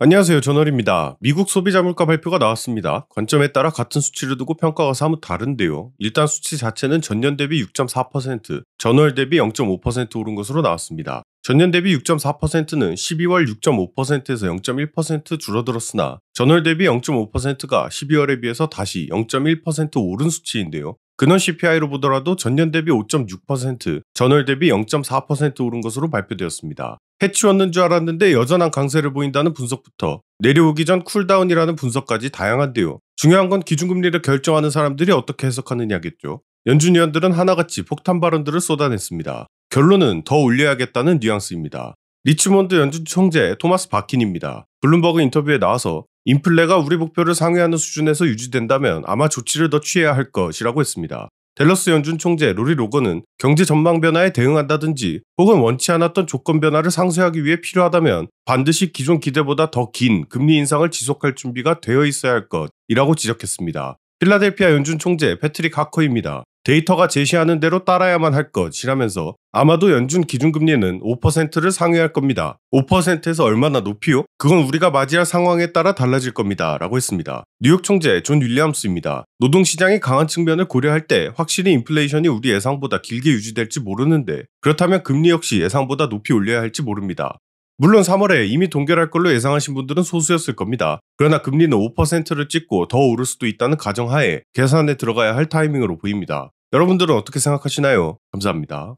안녕하세요. 저널입니다. 미국 소비자 물가 발표가 나왔습니다. 관점에 따라 같은 수치를 두고 평가가 사뭇 다른데요. 일단 수치 자체는 전년 대비 6.4%, 전월 대비 0.5% 오른 것으로 나왔습니다. 전년 대비 6.4%는 12월 6.5%에서 0.1% 줄어들었으나 전월 대비 0.5%가 12월에 비해서 다시 0.1% 오른 수치인데요. 근원 CPI로 보더라도 전년 대비 5.6%, 전월 대비 0.4% 오른 것으로 발표되었습니다. 해치웠는 줄 알았는데 여전한 강세를 보인다는 분석부터 내려오기 전 쿨다운이라는 분석까지 다양한데요. 중요한 건 기준금리를 결정하는 사람들이 어떻게 해석하느냐겠죠. 연준 위원들은 하나같이 폭탄 발언들을 쏟아냈습니다. 결론은 더 올려야겠다는 뉘앙스입니다. 리치몬드 연준 총재 토마스 바킨입니다. 블룸버그 인터뷰에 나와서 인플레가 우리 목표를 상회하는 수준에서 유지된다면 아마 조치를 더 취해야 할 것이라고 했습니다. 델러스 연준 총재 로리 로건은 경제 전망 변화에 대응한다든지 혹은 원치 않았던 조건 변화를 상쇄하기 위해 필요하다면 반드시 기존 기대보다 더 긴 금리 인상을 지속할 준비가 되어 있어야 할 것이라고 지적했습니다. 필라델피아 연준 총재 패트릭 하커입니다. 데이터가 제시하는 대로 따라야만 할 것이라면서 아마도 연준 기준금리는 5%를 상회할 겁니다. 5%에서 얼마나 높이요? 그건 우리가 맞이할 상황에 따라 달라질 겁니다. 라고 했습니다. 뉴욕 총재 존 윌리엄스입니다. 노동시장이 강한 측면을 고려할 때 확실히 인플레이션이 우리 예상보다 길게 유지될지 모르는데 그렇다면 금리 역시 예상보다 높이 올려야 할지 모릅니다. 물론 3월에 이미 동결할 걸로 예상하신 분들은 소수였을 겁니다. 그러나 금리는 5%를 찍고 더 오를 수도 있다는 가정하에 계산에 들어가야 할 타이밍으로 보입니다. 여러분들은 어떻게 생각하시나요? 감사합니다.